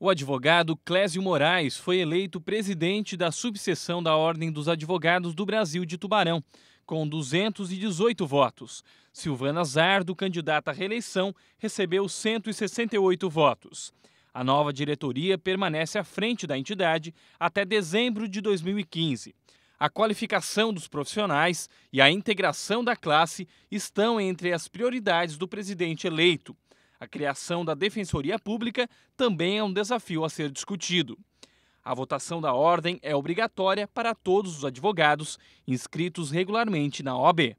O advogado Clésio Moraes foi eleito presidente da subseção da Ordem dos Advogados do Brasil de Tubarão, com 218 votos. Silvana Zardo, candidata à reeleição, recebeu 168 votos. A nova diretoria permanece à frente da entidade até dezembro de 2015. A qualificação dos profissionais e a integração da classe estão entre as prioridades do presidente eleito. A criação da Defensoria Pública também é um desafio a ser discutido. A votação da ordem é obrigatória para todos os advogados inscritos regularmente na OAB.